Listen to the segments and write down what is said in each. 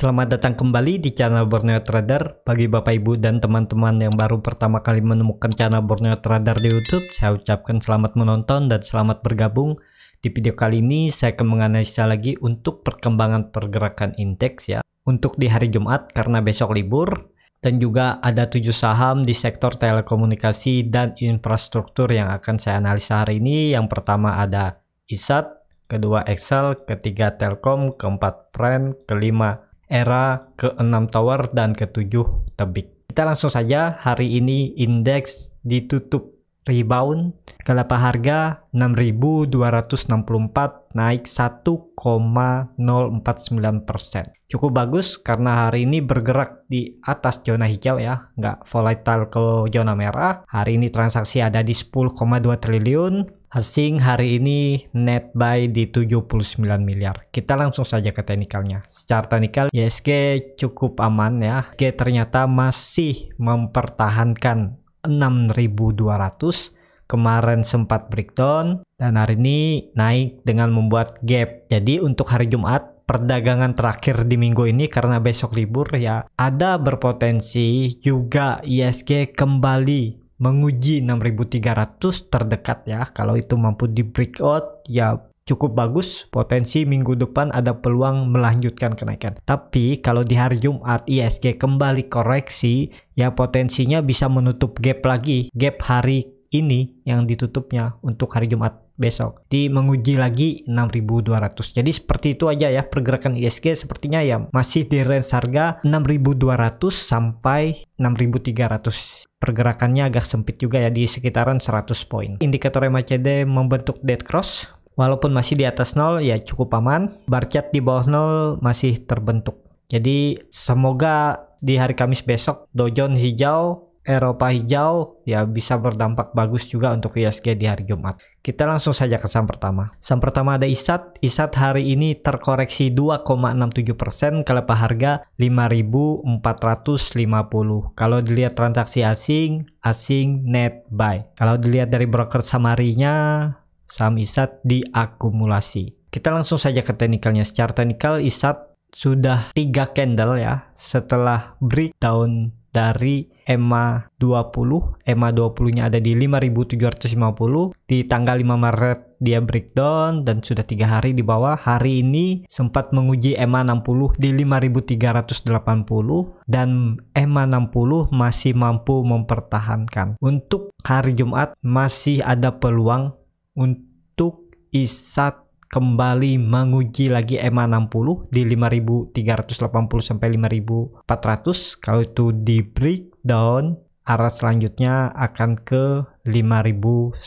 Selamat datang kembali di channel Borneo Trader. Bagi Bapak Ibu dan teman-teman yang baru pertama kali menemukan channel Borneo Trader di YouTube, saya ucapkan selamat menonton dan selamat bergabung. Di video kali ini saya akan menganalisa lagi untuk perkembangan pergerakan indeks ya. Untuk di hari Jumat karena besok libur dan juga ada tujuh saham di sektor telekomunikasi dan infrastruktur yang akan saya analisa hari ini. Yang pertama ada ISAT, kedua Excel, ketiga Telkom, keempat Pren, kelima era ke-6 tower dan ke-7 tebik. Kita langsung saja hari ini indeks ditutup rebound kelapa harga 6.264 naik 1,049%. Cukup bagus karena hari ini bergerak di atas zona hijau ya, nggak volatile ke zona merah. Hari ini transaksi ada di 10,2 triliun, Asing hari ini net buy di 79 miliar. Kita langsung saja ke teknikalnya. Secara teknikal ISG cukup aman ya. ISG ternyata masih mempertahankan 6200 kemarin sempat breakdown dan hari ini naik dengan membuat gap. Jadi untuk hari Jumat perdagangan terakhir di minggu ini karena besok libur ya ada berpotensi juga ISG kembali menguji 6300 terdekat ya. Kalau itu mampu di breakout ya cukup bagus, potensi minggu depan ada peluang melanjutkan kenaikan. Tapi kalau di hari Jumat ISG kembali koreksi, ya potensinya bisa menutup gap lagi, gap hari ini yang ditutupnya untuk hari Jumat besok di menguji lagi 6200 jadi seperti itu aja ya pergerakan ISG sepertinya ya masih di range harga 6200 sampai 6300 pergerakannya agak sempit juga ya di sekitaran 100 poin indikator MACD membentuk dead cross walaupun masih di atas nol ya cukup aman bar chart di bawah nol masih terbentuk jadi semoga di hari Kamis besok dojon hijau Eropa hijau ya bisa berdampak bagus juga untuk ISG di hari Jumat. Kita langsung saja ke saham pertama. Saham pertama ada ISAT. ISAT hari ini terkoreksi 2,67% ke lepas harga 5.450. Kalau dilihat transaksi asing, asing net buy. Kalau dilihat dari broker samarinya, saham ISAT diakumulasi. Kita langsung saja ke teknikalnya. Secara teknikal ISAT sudah tiga candle ya setelah breakdown dari EMA 20. EMA 20-nya ada di 5750 di tanggal 5 Maret dia breakdown dan sudah tiga hari di bawah. Hari ini sempat menguji EMA 60 di 5380 dan EMA 60 masih mampu mempertahankan. Untuk hari Jumat masih ada peluang untuk ISAT kembali menguji lagi EMA 60 di 5380 sampai 5400 kalau itu di breakdown arah selanjutnya akan ke 5090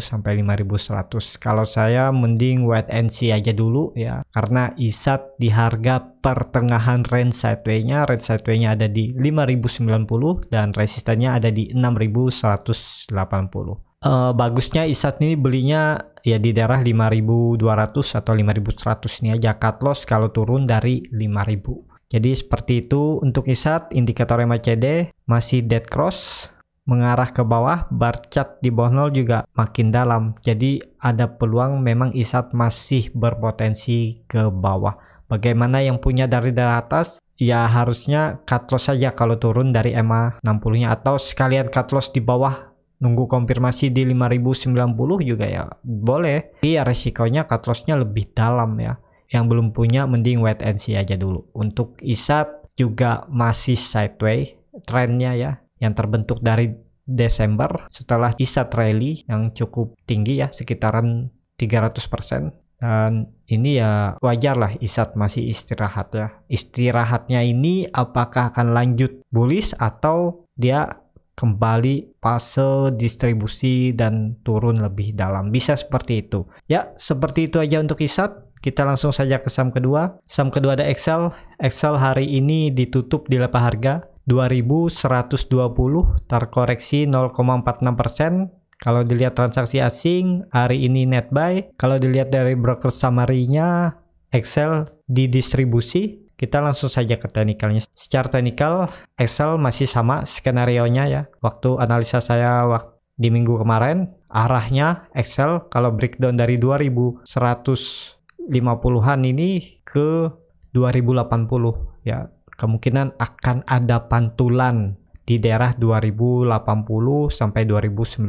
sampai 5100 kalau saya mending wait and see aja dulu ya karena ISAT di harga pertengahan range sideways nya range sideways nya ada di 5090 dan resistennya ada di 6180 uh, eh, bagusnya Isat ini belinya ya di daerah 5200 atau 5100 ini aja ya, cut loss kalau turun dari 5000. Jadi seperti itu untuk ISAT indikator MACD masih dead cross mengarah ke bawah bar chart di bawah nol juga makin dalam. Jadi ada peluang memang ISAT masih berpotensi ke bawah. Bagaimana yang punya dari daerah atas ya harusnya cut loss saja kalau turun dari MA 60-nya atau sekalian cut loss di bawah nunggu konfirmasi di 5090 juga ya boleh tapi ya resikonya cut lossnya lebih dalam ya yang belum punya mending wait and see aja dulu untuk isat juga masih sideways trennya ya yang terbentuk dari Desember setelah isat rally yang cukup tinggi ya sekitaran 300% dan ini ya wajar lah Isat masih istirahat ya istirahatnya ini apakah akan lanjut bullish atau dia kembali fase distribusi dan turun lebih dalam. Bisa seperti itu. Ya, seperti itu aja untuk isat. Kita langsung saja ke saham kedua. Saham kedua ada Excel. Excel hari ini ditutup di lepa harga 2120 terkoreksi 0,46%. Kalau dilihat transaksi asing, hari ini net buy. Kalau dilihat dari broker summary-nya, Excel didistribusi kita langsung saja ke teknikalnya. Secara teknikal, Excel masih sama skenario-nya ya. Waktu analisa saya waktu di minggu kemarin, arahnya Excel kalau breakdown dari 2150-an ini ke 2080 ya. Kemungkinan akan ada pantulan di daerah 2080 sampai 2090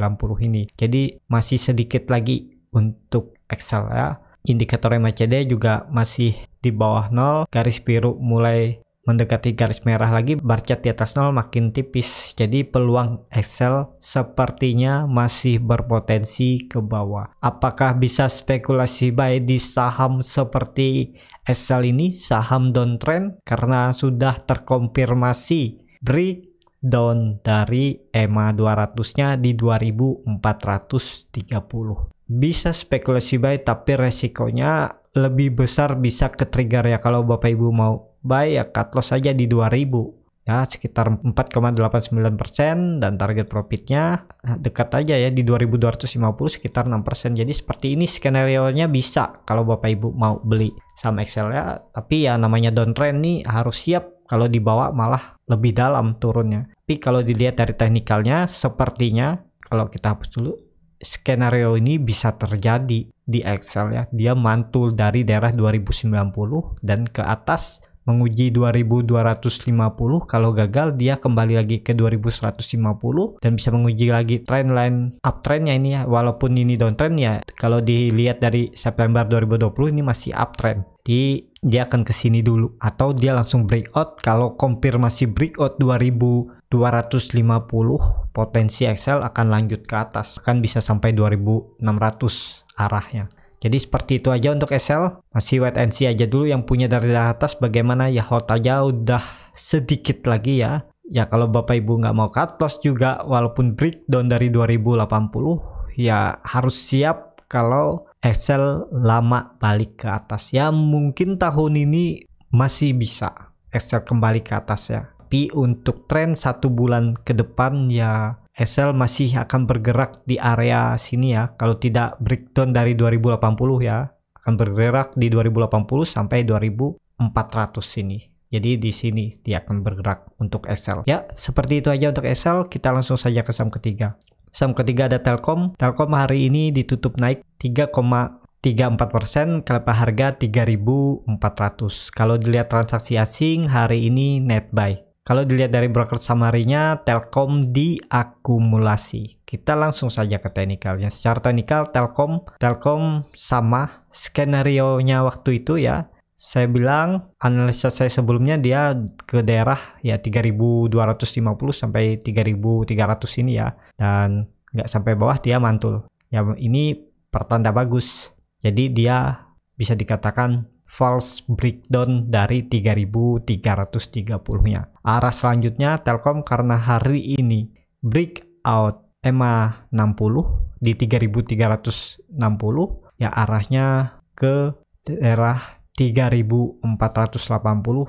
ini. Jadi masih sedikit lagi untuk Excel ya. Indikator MACD juga masih di bawah 0 garis biru mulai mendekati garis merah lagi bar chart di atas 0 makin tipis jadi peluang Excel sepertinya masih berpotensi ke bawah apakah bisa spekulasi buy di saham seperti Excel ini saham downtrend karena sudah terkonfirmasi break down dari EMA 200 nya di 2430 bisa spekulasi buy tapi resikonya lebih besar bisa ke trigger ya kalau Bapak Ibu mau buy ya cut loss saja di 2000 ya sekitar 4,89% dan target profitnya eh, dekat aja ya di 2250 sekitar 6% jadi seperti ini skenario nya bisa kalau Bapak Ibu mau beli saham Excel ya tapi ya namanya downtrend nih harus siap kalau dibawa malah lebih dalam turunnya tapi kalau dilihat dari teknikalnya sepertinya kalau kita hapus dulu skenario ini bisa terjadi di Excel ya. Dia mantul dari daerah 2090 dan ke atas menguji 2250 kalau gagal dia kembali lagi ke 2150 dan bisa menguji lagi trendline uptrendnya ini ya walaupun ini downtrend ya kalau dilihat dari September 2020 ini masih uptrend di dia akan ke sini dulu atau dia langsung breakout kalau konfirmasi breakout 2250 potensi Excel akan lanjut ke atas kan bisa sampai 2600 arahnya jadi seperti itu aja untuk SL. Masih wait and see aja dulu yang punya dari atas bagaimana ya hot aja udah sedikit lagi ya. Ya kalau Bapak Ibu nggak mau cut loss juga walaupun breakdown dari 2080 ya harus siap kalau Excel lama balik ke atas ya mungkin tahun ini masih bisa Excel kembali ke atas ya. Tapi untuk tren satu bulan ke depan ya SL masih akan bergerak di area sini ya. Kalau tidak breakdown dari 2080 ya, akan bergerak di 2080 sampai 2400 sini. Jadi di sini dia akan bergerak untuk SL Ya, seperti itu aja untuk SL Kita langsung saja ke saham ketiga. Saham ketiga ada Telkom. Telkom hari ini ditutup naik 3,34% kelepa harga 3.400. Kalau dilihat transaksi asing hari ini net buy kalau dilihat dari broker summary Telkom diakumulasi. Kita langsung saja ke teknikalnya. Secara teknikal, Telkom, Telkom sama skenario-nya waktu itu ya. Saya bilang analisa saya sebelumnya dia ke daerah ya 3250 sampai 3300 ini ya. Dan nggak sampai bawah dia mantul. Ya ini pertanda bagus. Jadi dia bisa dikatakan false breakdown dari 3330-nya. Arah selanjutnya Telkom karena hari ini breakout EMA 60 di 3360 ya arahnya ke daerah 3480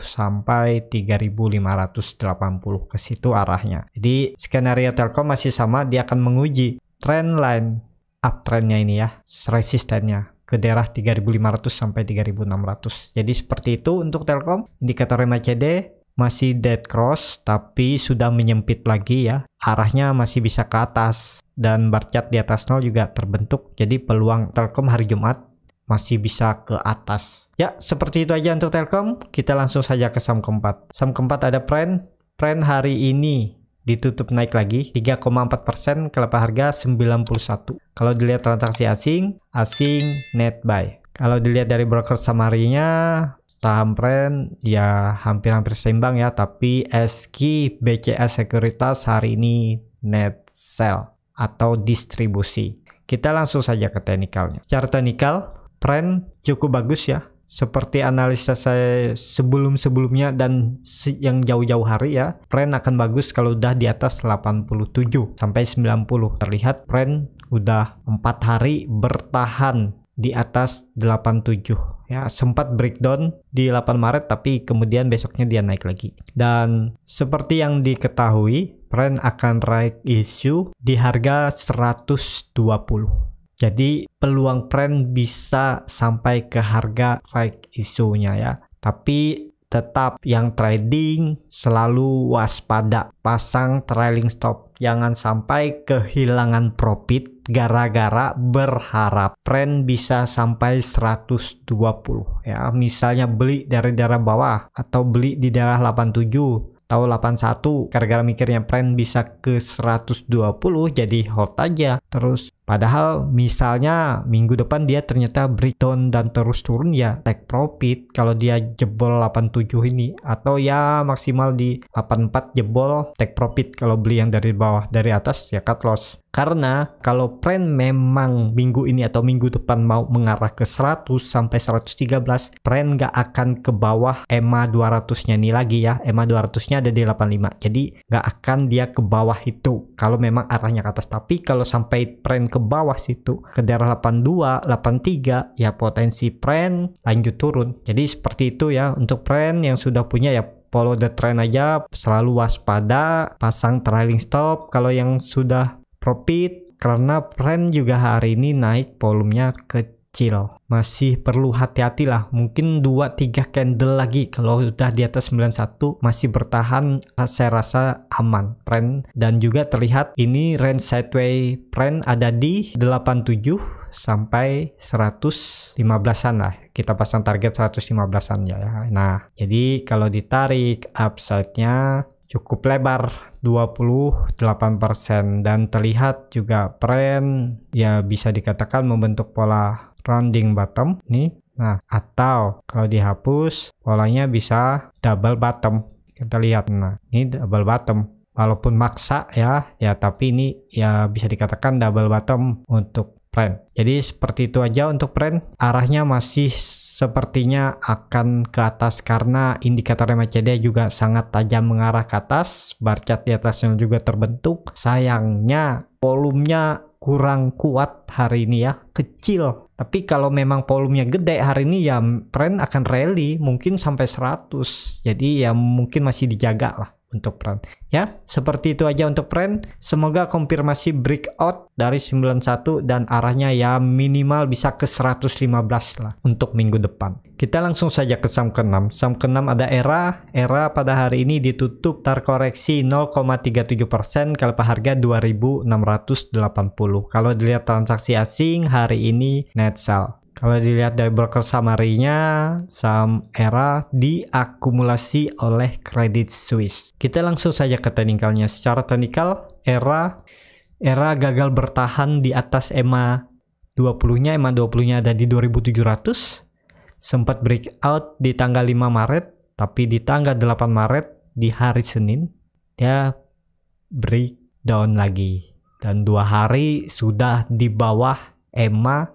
sampai 3580 ke situ arahnya. Jadi skenario Telkom masih sama dia akan menguji trend line uptrendnya ini ya, resistennya ke daerah 3500 sampai 3600. Jadi seperti itu untuk Telkom. Indikator MACD masih dead cross tapi sudah menyempit lagi ya. Arahnya masih bisa ke atas dan bar chart di atas nol juga terbentuk. Jadi peluang Telkom hari Jumat masih bisa ke atas. Ya, seperti itu aja untuk Telkom. Kita langsung saja ke saham keempat. Saham keempat ada Pren. Pren hari ini ditutup naik lagi 3,4% ke level harga 91. Kalau dilihat transaksi asing, asing net buy. Kalau dilihat dari broker samarinya, saham trend ya hampir-hampir seimbang ya, tapi SK BCS Sekuritas hari ini net sell atau distribusi. Kita langsung saja ke teknikalnya. Secara teknikal, trend cukup bagus ya seperti analisa saya sebelum-sebelumnya dan yang jauh-jauh hari ya, trend akan bagus kalau udah di atas 87 sampai 90. Terlihat trend udah 4 hari bertahan di atas 87 ya sempat breakdown di 8 Maret tapi kemudian besoknya dia naik lagi dan seperti yang diketahui trend akan right issue di harga 120 jadi peluang trend bisa sampai ke harga right isunya ya. Tapi tetap yang trading selalu waspada. Pasang trailing stop. Jangan sampai kehilangan profit gara-gara berharap trend bisa sampai 120 ya. Misalnya beli dari daerah bawah atau beli di daerah 87 Tahu 81 gara-gara mikirnya Pren bisa ke 120 jadi hold aja terus. Padahal misalnya minggu depan dia ternyata breakdown dan terus turun ya take profit kalau dia jebol 87 ini atau ya maksimal di 84 jebol take profit kalau beli yang dari bawah dari atas ya cut loss. Karena kalau trend memang minggu ini atau minggu depan mau mengarah ke 100 sampai 113, trend nggak akan ke bawah EMA 200-nya nih lagi ya. EMA 200-nya ada di 85. Jadi nggak akan dia ke bawah itu kalau memang arahnya ke atas. Tapi kalau sampai trend ke bawah situ, ke daerah 82, 83, ya potensi trend lanjut turun. Jadi seperti itu ya untuk trend yang sudah punya ya follow the trend aja, selalu waspada, pasang trailing stop. Kalau yang sudah profit karena trend juga hari ini naik volumenya kecil masih perlu hati-hati lah mungkin 2-3 candle lagi kalau sudah di atas 91 masih bertahan eh, saya rasa aman trend dan juga terlihat ini range sideways trend ada di 87 sampai 115-an lah. Kita pasang target 115-an ya. Nah, jadi kalau ditarik upside-nya cukup lebar 28% dan terlihat juga trend ya bisa dikatakan membentuk pola rounding bottom nih. Nah, atau kalau dihapus polanya bisa double bottom. Kita lihat nah, ini double bottom walaupun maksa ya ya tapi ini ya bisa dikatakan double bottom untuk print jadi seperti itu aja untuk print arahnya masih sepertinya akan ke atas karena indikator MACD juga sangat tajam mengarah ke atas, bar chart di atasnya juga terbentuk. Sayangnya volumenya kurang kuat hari ini ya, kecil. Tapi kalau memang volumenya gede hari ini ya trend akan rally mungkin sampai 100. Jadi ya mungkin masih dijaga lah untuk peran. Ya, seperti itu aja untuk peran. Semoga konfirmasi breakout dari 91 dan arahnya ya minimal bisa ke 115 lah untuk minggu depan. Kita langsung saja ke saham ke-6. Saham ke-6 ada ERA. ERA pada hari ini ditutup terkoreksi 0,37% kalau harga 2680. Kalau dilihat transaksi asing hari ini net sell. Kalau dilihat dari broker summary-nya, saham ERA diakumulasi oleh Credit Suisse. Kita langsung saja ke teknikalnya. Secara teknikal, ERA ERA gagal bertahan di atas EMA 20-nya. EMA 20-nya ada di 2700. Sempat breakout di tanggal 5 Maret, tapi di tanggal 8 Maret di hari Senin dia breakdown lagi dan dua hari sudah di bawah EMA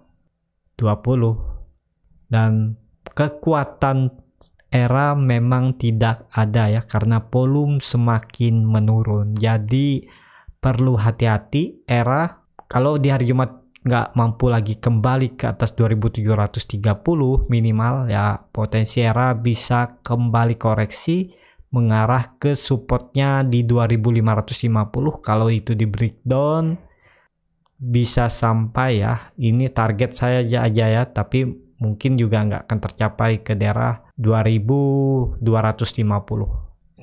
20 dan kekuatan era memang tidak ada ya karena volume semakin menurun jadi perlu hati-hati era kalau di hari Jumat nggak mampu lagi kembali ke atas 2730 minimal ya potensi era bisa kembali koreksi mengarah ke supportnya di 2550 kalau itu di breakdown bisa sampai ya ini target saya aja, aja ya tapi mungkin juga nggak akan tercapai ke daerah 2250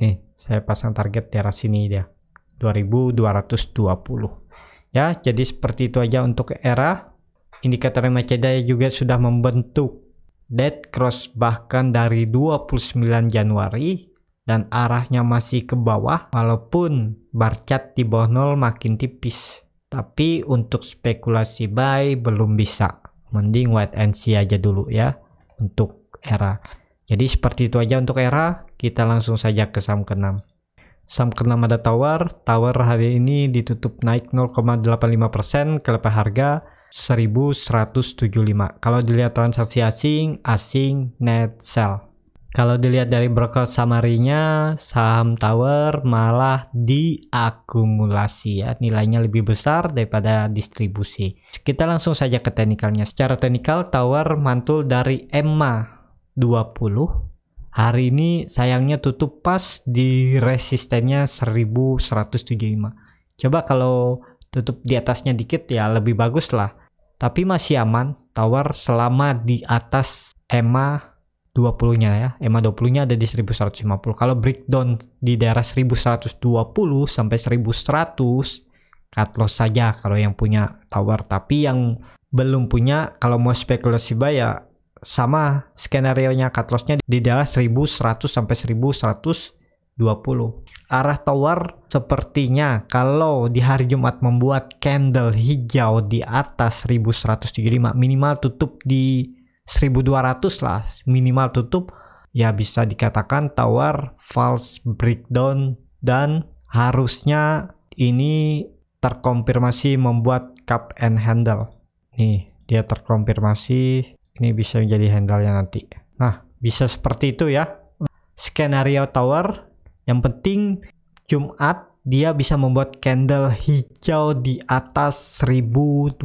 nih saya pasang target daerah sini dia 2220 ya jadi seperti itu aja untuk era indikator MACD juga sudah membentuk dead cross bahkan dari 29 Januari dan arahnya masih ke bawah walaupun bar chart di bawah nol makin tipis tapi untuk spekulasi buy belum bisa. Mending wait and see aja dulu ya untuk era. Jadi seperti itu aja untuk era, kita langsung saja ke saham ke-6. Saham ke-6 ada Tower. Tower hari ini ditutup naik 0,85% ke lepas harga 1175. Kalau dilihat transaksi asing, asing net sell. Kalau dilihat dari broker samarinya, saham Tower malah diakumulasi ya, nilainya lebih besar daripada distribusi. Kita langsung saja ke teknikalnya. Secara teknikal Tower mantul dari EMA 20. Hari ini sayangnya tutup pas di resistennya 1175. Coba kalau tutup di atasnya dikit ya lebih bagus lah. Tapi masih aman, Tower selama di atas EMA 20-nya ya, EMA 20-nya ada di 1150. Kalau breakdown di daerah 1120 sampai 1100 cut loss saja kalau yang punya tower. Tapi yang belum punya kalau mau spekulasi bayar, sama skenario nya cut loss-nya di daerah 1100 sampai 1120. Arah tower sepertinya kalau di hari Jumat membuat candle hijau di atas 1175 minimal tutup di 1200 lah minimal tutup ya bisa dikatakan tower false breakdown dan harusnya ini terkonfirmasi membuat cup and handle nih dia terkonfirmasi ini bisa menjadi handle yang nanti nah bisa seperti itu ya skenario tower yang penting Jumat dia bisa membuat candle hijau di atas 1200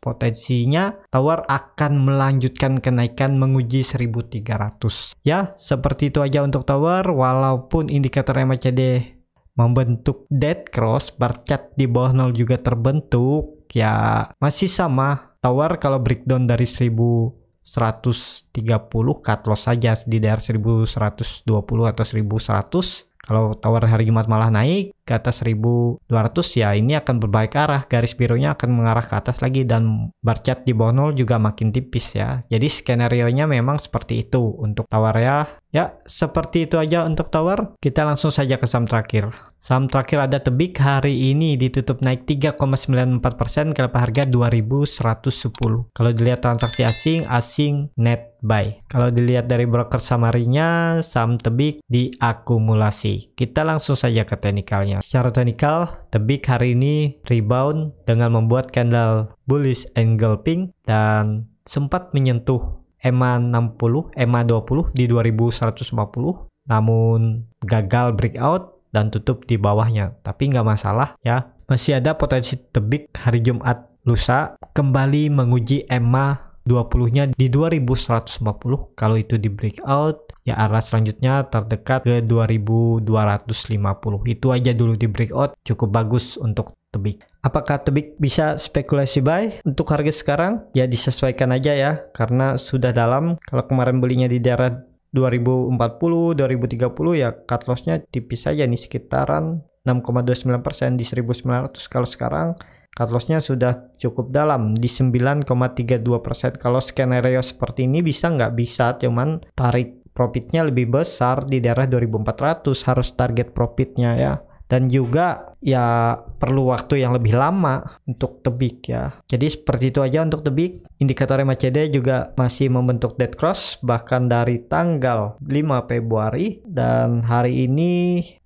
potensinya tower akan melanjutkan kenaikan menguji 1300 ya seperti itu aja untuk tower walaupun indikator MACD membentuk dead cross bar chart di bawah nol juga terbentuk ya masih sama tower kalau breakdown dari 1000 130 cut loss saja di daerah 1120 atau 1100 kalau tower hari Jumat malah naik ke atas 1200 ya ini akan berbalik arah garis birunya akan mengarah ke atas lagi dan bar chart di bawah 0 juga makin tipis ya jadi skenario nya memang seperti itu untuk tower ya ya seperti itu aja untuk tower kita langsung saja ke saham terakhir saham terakhir ada tebik hari ini ditutup naik 3,94% ke harga 2110 kalau dilihat transaksi asing asing net buy kalau dilihat dari broker samarinya saham tebik diakumulasi kita langsung saja ke teknikalnya Secara teknikal, The Big hari ini rebound dengan membuat candle bullish angle pink dan sempat menyentuh EMA 60, EMA 20 di 2150 namun gagal breakout dan tutup di bawahnya. Tapi nggak masalah ya. Masih ada potensi The Big hari Jumat lusa kembali menguji EMA 20-nya di 2150 kalau itu di breakout ya arah selanjutnya terdekat ke 2250 itu aja dulu di breakout cukup bagus untuk tebik apakah tebik bisa spekulasi buy untuk harga sekarang ya disesuaikan aja ya karena sudah dalam kalau kemarin belinya di daerah 2040 2030 ya cut lossnya tipis aja nih sekitaran 6,29% di 1900 kalau sekarang Cutlossnya sudah cukup dalam di 9,32%. Kalau skenario seperti ini bisa nggak bisa, cuman tarik profitnya lebih besar di daerah 2400 harus target profitnya ya. Dan juga ya perlu waktu yang lebih lama untuk tebik ya. Jadi seperti itu aja untuk tebik. Indikator MACD juga masih membentuk dead cross bahkan dari tanggal 5 Februari dan hari ini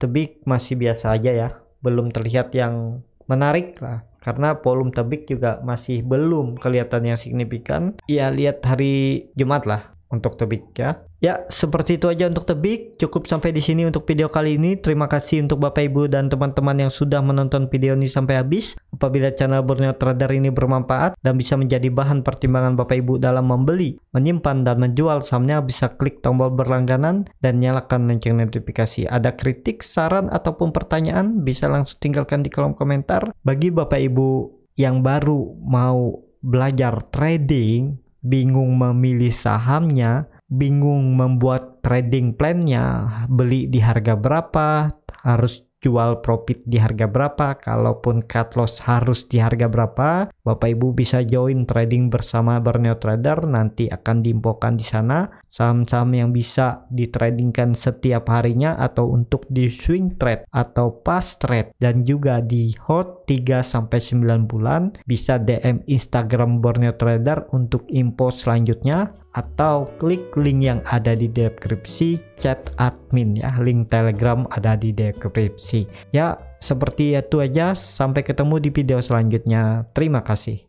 tebik masih biasa aja ya. Belum terlihat yang menarik lah karena volume tebik juga masih belum kelihatan yang signifikan ya lihat hari Jumat lah untuk tebik ya. Ya, seperti itu aja untuk tebik. Cukup sampai di sini untuk video kali ini. Terima kasih untuk Bapak Ibu dan teman-teman yang sudah menonton video ini sampai habis. Apabila channel Borneo Trader ini bermanfaat dan bisa menjadi bahan pertimbangan Bapak Ibu dalam membeli, menyimpan dan menjual sahamnya, bisa klik tombol berlangganan dan nyalakan lonceng notifikasi. Ada kritik, saran ataupun pertanyaan bisa langsung tinggalkan di kolom komentar. Bagi Bapak Ibu yang baru mau belajar trading bingung memilih sahamnya, bingung membuat trading plannya, beli di harga berapa, harus jual profit di harga berapa, kalaupun cut loss harus di harga berapa, Bapak Ibu bisa join trading bersama Borneo Trader, nanti akan diinfokan di sana saham-saham yang bisa ditradingkan setiap harinya atau untuk di swing trade atau past trade dan juga di hot 3 sampai 9 bulan bisa DM Instagram Borneo Trader untuk info selanjutnya atau klik link yang ada di deskripsi chat admin ya link telegram ada di deskripsi ya seperti itu aja sampai ketemu di video selanjutnya terima kasih